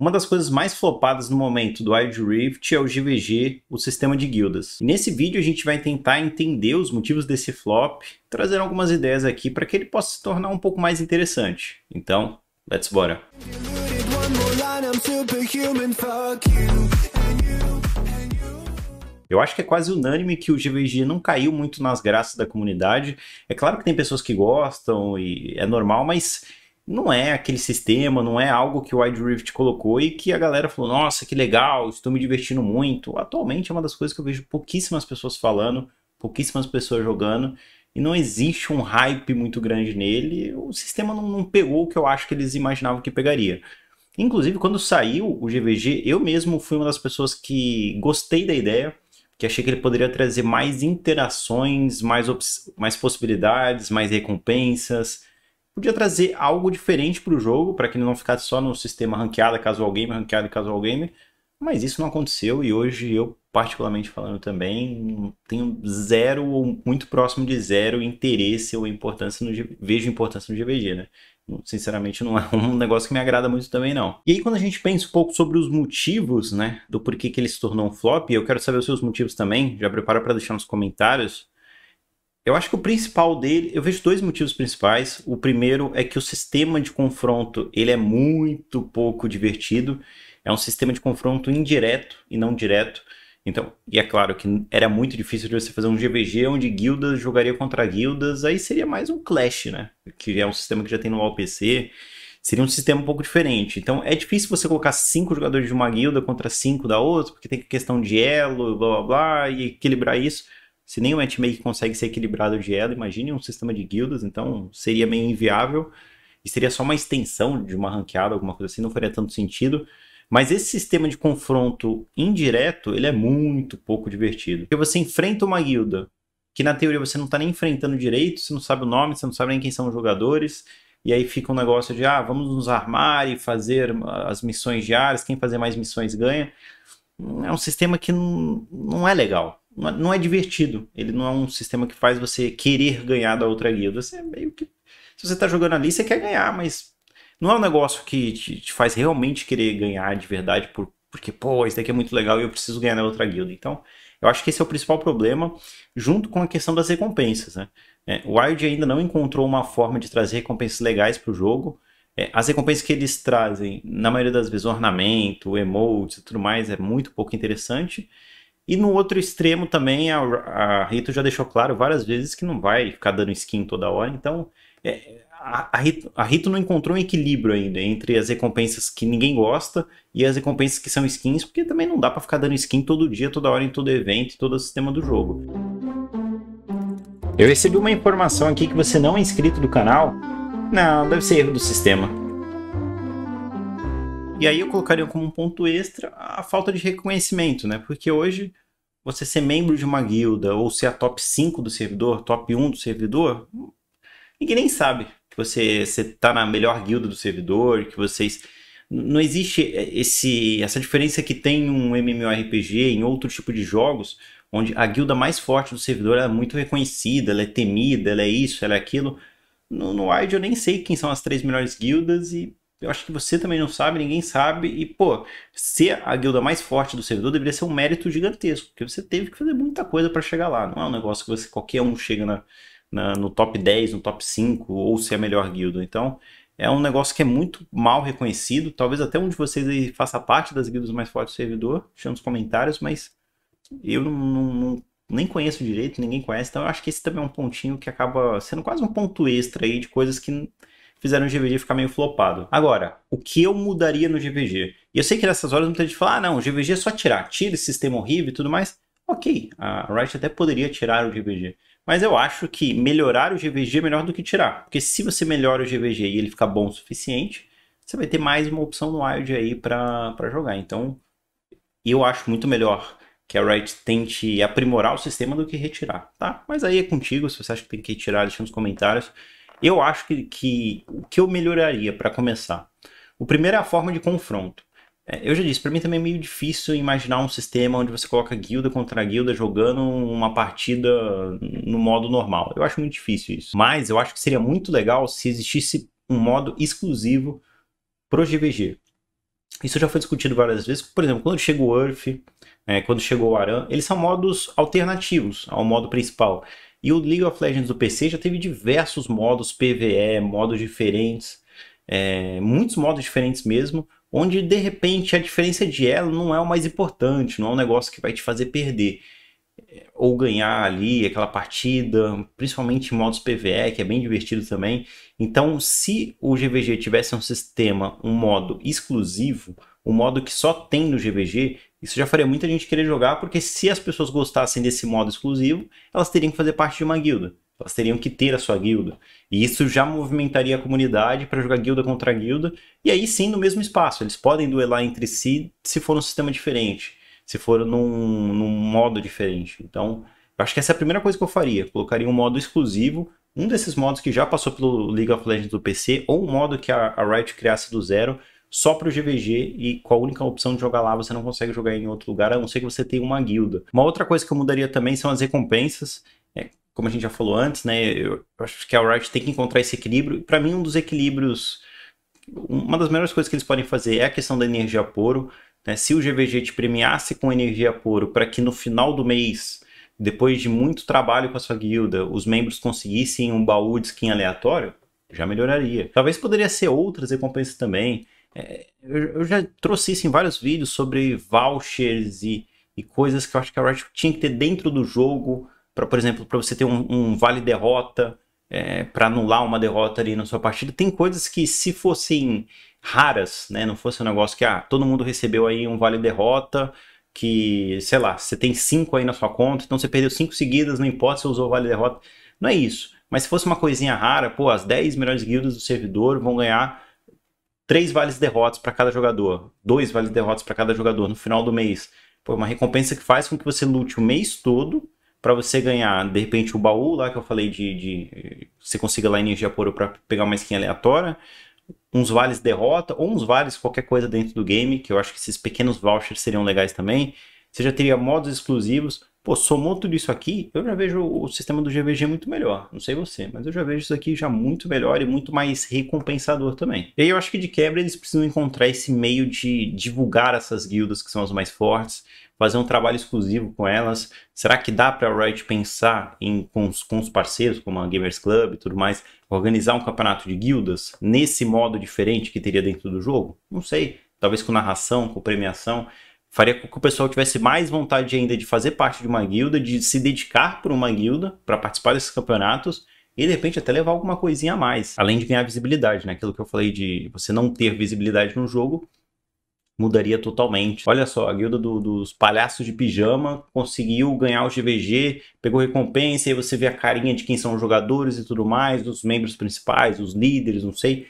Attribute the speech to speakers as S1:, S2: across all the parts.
S1: Uma das coisas mais flopadas no momento do Wild Rift é o GVG, o sistema de guildas. E nesse vídeo a gente vai tentar entender os motivos desse flop, trazer algumas ideias aqui para que ele possa se tornar um pouco mais interessante. Então, let's bora! Eu acho que é quase unânime que o GVG não caiu muito nas graças da comunidade. É claro que tem pessoas que gostam e é normal, mas não é aquele sistema, não é algo que o Wide Rift colocou e que a galera falou, nossa, que legal, estou me divertindo muito. Atualmente é uma das coisas que eu vejo pouquíssimas pessoas falando, pouquíssimas pessoas jogando, e não existe um hype muito grande nele. O sistema não, não pegou o que eu acho que eles imaginavam que pegaria. Inclusive, quando saiu o GVG, eu mesmo fui uma das pessoas que gostei da ideia, que achei que ele poderia trazer mais interações, mais, mais possibilidades, mais recompensas, podia trazer algo diferente para o jogo, para que ele não ficasse só no sistema ranqueado casual gamer, ranqueado e casual gamer. Né? Mas isso não aconteceu e hoje eu, particularmente falando também, tenho zero ou muito próximo de zero interesse ou importância no vejo importância no GVG, né? Sinceramente, não é um negócio que me agrada muito também, não. E aí, quando a gente pensa um pouco sobre os motivos, né, do porquê que ele se tornou um flop, eu quero saber os seus motivos também. Já prepara para deixar nos comentários eu acho que o principal dele, eu vejo dois motivos principais. O primeiro é que o sistema de confronto ele é muito pouco divertido. É um sistema de confronto indireto e não direto. Então, e é claro que era muito difícil de você fazer um GVG onde guildas jogaria contra guildas, aí seria mais um clash, né? Que é um sistema que já tem no AOPC, seria um sistema um pouco diferente. Então, é difícil você colocar cinco jogadores de uma guilda contra cinco da outra, porque tem questão de elo, blá blá blá, e equilibrar isso. Se nem o matchmaking consegue ser equilibrado de elo, imagine um sistema de guildas, então seria meio inviável. E seria só uma extensão de uma ranqueada, alguma coisa assim, não faria tanto sentido. Mas esse sistema de confronto indireto, ele é muito pouco divertido. Porque você enfrenta uma guilda, que na teoria você não está nem enfrentando direito, você não sabe o nome, você não sabe nem quem são os jogadores, e aí fica um negócio de, ah, vamos nos armar e fazer ah, as missões diárias, quem fazer mais missões ganha. É um sistema que não, não é legal não é divertido. Ele não é um sistema que faz você querer ganhar da outra guilda. Você é meio que. Se você está jogando ali, você quer ganhar, mas não é um negócio que te, te faz realmente querer ganhar de verdade, por, porque, pô, isso daqui é muito legal e eu preciso ganhar da outra guilda. Então, eu acho que esse é o principal problema, junto com a questão das recompensas. Né? É, o Wild ainda não encontrou uma forma de trazer recompensas legais para o jogo. É, as recompensas que eles trazem, na maioria das vezes, ornamento, emotes e tudo mais, é muito pouco interessante. E no outro extremo também, a, a Rito já deixou claro várias vezes que não vai ficar dando skin toda hora, então é, a, a, Rito, a, Rito, não encontrou um equilíbrio ainda entre as recompensas que ninguém gosta e as recompensas que são skins, porque também não dá para ficar dando skin todo dia, toda hora, em todo evento, em todo o sistema do jogo. Eu recebi uma informação aqui que você não é inscrito do canal. Não, deve ser erro do sistema. E aí eu colocaria como um ponto extra a falta de reconhecimento, né? Porque hoje você ser membro de uma guilda ou ser a top 5 do servidor, top 1 do servidor, ninguém nem sabe que você está na melhor guilda do servidor, que vocês. Não existe é, esse, essa diferença que tem um MMORPG em outro tipo de jogos, onde a guilda mais forte do servidor é muito reconhecida, ela é temida, ela é isso, ela é aquilo. No, no Wild eu nem sei quem são as três melhores guildas e eu acho que você também não sabe, ninguém sabe. E, pô, ser a guilda mais forte do servidor deveria ser um mérito gigantesco, porque você teve que fazer muita coisa para chegar lá. Não é um negócio que você, qualquer um chega na, na, no top 10, no top 5, ou ser a melhor guilda. Então, é um negócio que é muito mal reconhecido. Talvez até um de vocês aí faça parte das guildas mais fortes do servidor, deixando nos comentários, mas eu não, não, não nem conheço direito, ninguém conhece, então eu acho que esse também é um pontinho que acaba sendo quase um ponto extra aí de coisas que fizeram o GVG ficar meio flopado. Agora, o que eu mudaria no GVG? E eu sei que nessas horas muita gente fala, ah, não, o GVG é só tirar, tira esse sistema horrível e tudo mais. Ok, a Riot até poderia tirar o GVG. Mas eu acho que melhorar o GVG é melhor do que tirar. Porque se você melhora o GVG e ele ficar bom o suficiente, você vai ter mais uma opção no Wild aí para jogar. Então, eu acho muito melhor que a Riot tente aprimorar o sistema do que retirar, tá? Mas aí é contigo, se você acha que tem que retirar, deixa nos comentários. Eu acho que, que o que eu melhoraria para começar? O primeiro é a forma de confronto. É, eu já disse, para mim também é meio difícil imaginar um sistema onde você coloca guilda contra guilda jogando uma partida no modo normal. Eu acho muito difícil isso. Mas eu acho que seria muito legal se existisse um modo exclusivo pro GVG. Isso já foi discutido várias vezes. Por exemplo, quando chegou o Earth, é, quando chegou o Aran, eles são modos alternativos ao modo principal. E o League of Legends do PC já teve diversos modos PVE, modos diferentes, é, muitos modos diferentes mesmo, onde de repente a diferença de elo não é o mais importante, não é um negócio que vai te fazer perder é, ou ganhar ali aquela partida, principalmente em modos PVE, que é bem divertido também. Então, se o GVG tivesse um sistema, um modo exclusivo, um modo que só tem no GVG, isso já faria muita gente querer jogar, porque se as pessoas gostassem desse modo exclusivo, elas teriam que fazer parte de uma guilda. Elas teriam que ter a sua guilda. E isso já movimentaria a comunidade para jogar guilda contra guilda. E aí sim, no mesmo espaço. Eles podem duelar entre si se for um sistema diferente. Se for num, num modo diferente. Então, eu acho que essa é a primeira coisa que eu faria. Colocaria um modo exclusivo. Um desses modos que já passou pelo League of Legends do PC. Ou um modo que a, a Riot criasse do zero só para o GVG e com a única opção de jogar lá, você não consegue jogar em outro lugar, a não ser que você tenha uma guilda. Uma outra coisa que eu mudaria também são as recompensas. É, como a gente já falou antes, né? Eu acho que a Riot tem que encontrar esse equilíbrio. Para mim, um dos equilíbrios, uma das melhores coisas que eles podem fazer é a questão da energia poro. Né? Se o GVG te premiasse com energia poro para que no final do mês, depois de muito trabalho com a sua guilda, os membros conseguissem um baú de skin aleatório, já melhoraria. Talvez poderia ser outras recompensas também. É, eu, eu, já trouxe isso em vários vídeos sobre vouchers e, e coisas que eu acho que a Riot tinha que ter dentro do jogo, para por exemplo, para você ter um, um vale derrota, é, para anular uma derrota ali na sua partida. Tem coisas que se fossem raras, né, não fosse um negócio que ah, todo mundo recebeu aí um vale derrota, que, sei lá, você tem cinco aí na sua conta, então você perdeu cinco seguidas, não importa se usou vale derrota. Não é isso. Mas se fosse uma coisinha rara, pô, as 10 melhores guildas do servidor vão ganhar três vales derrotas para cada jogador, dois vales derrotas para cada jogador no final do mês. Pô, é uma recompensa que faz com que você lute o mês todo para você ganhar, de repente, o baú lá que eu falei de, de você consiga lá energia pura para pegar uma skin aleatória, uns vales derrota ou uns vales qualquer coisa dentro do game, que eu acho que esses pequenos vouchers seriam legais também. Você já teria modos exclusivos, Pô, somou tudo isso aqui, eu já vejo o sistema do GVG muito melhor. Não sei você, mas eu já vejo isso aqui já muito melhor e muito mais recompensador também. E aí eu acho que de quebra eles precisam encontrar esse meio de divulgar essas guildas que são as mais fortes, fazer um trabalho exclusivo com elas. Será que dá para a Riot pensar em, com, os, com os parceiros, como a Gamers Club e tudo mais, organizar um campeonato de guildas nesse modo diferente que teria dentro do jogo? Não sei. Talvez com narração, com premiação faria com que o pessoal tivesse mais vontade ainda de fazer parte de uma guilda, de se dedicar por uma guilda para participar desses campeonatos e de repente até levar alguma coisinha a mais, além de ganhar visibilidade, né? Aquilo que eu falei de você não ter visibilidade no jogo mudaria totalmente. Olha só, a guilda do, dos palhaços de pijama conseguiu ganhar o GVG, pegou recompensa, e aí você vê a carinha de quem são os jogadores e tudo mais, dos membros principais, os líderes, não sei.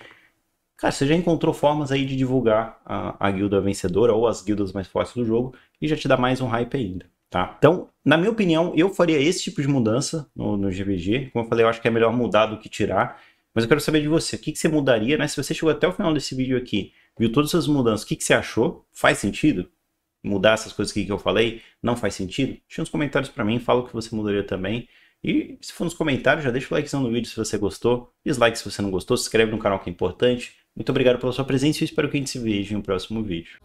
S1: Cara, você já encontrou formas aí de divulgar a, a guilda vencedora ou as guildas mais fortes do jogo e já te dá mais um hype ainda, tá? Então, na minha opinião, eu faria esse tipo de mudança no, no GVG. Como eu falei, eu acho que é melhor mudar do que tirar. Mas eu quero saber de você, o que, que você mudaria, né? Se você chegou até o final desse vídeo aqui, viu todas essas mudanças, o que, que você achou? Faz sentido? Mudar essas coisas que eu falei? Não faz sentido? Deixa nos comentários para mim, fala o que você mudaria também. E se for nos comentários, já deixa o likezão no vídeo se você gostou, dislike se você não gostou, se inscreve no canal que é importante, muito obrigado pela sua presença e espero que a gente se veja em um próximo vídeo.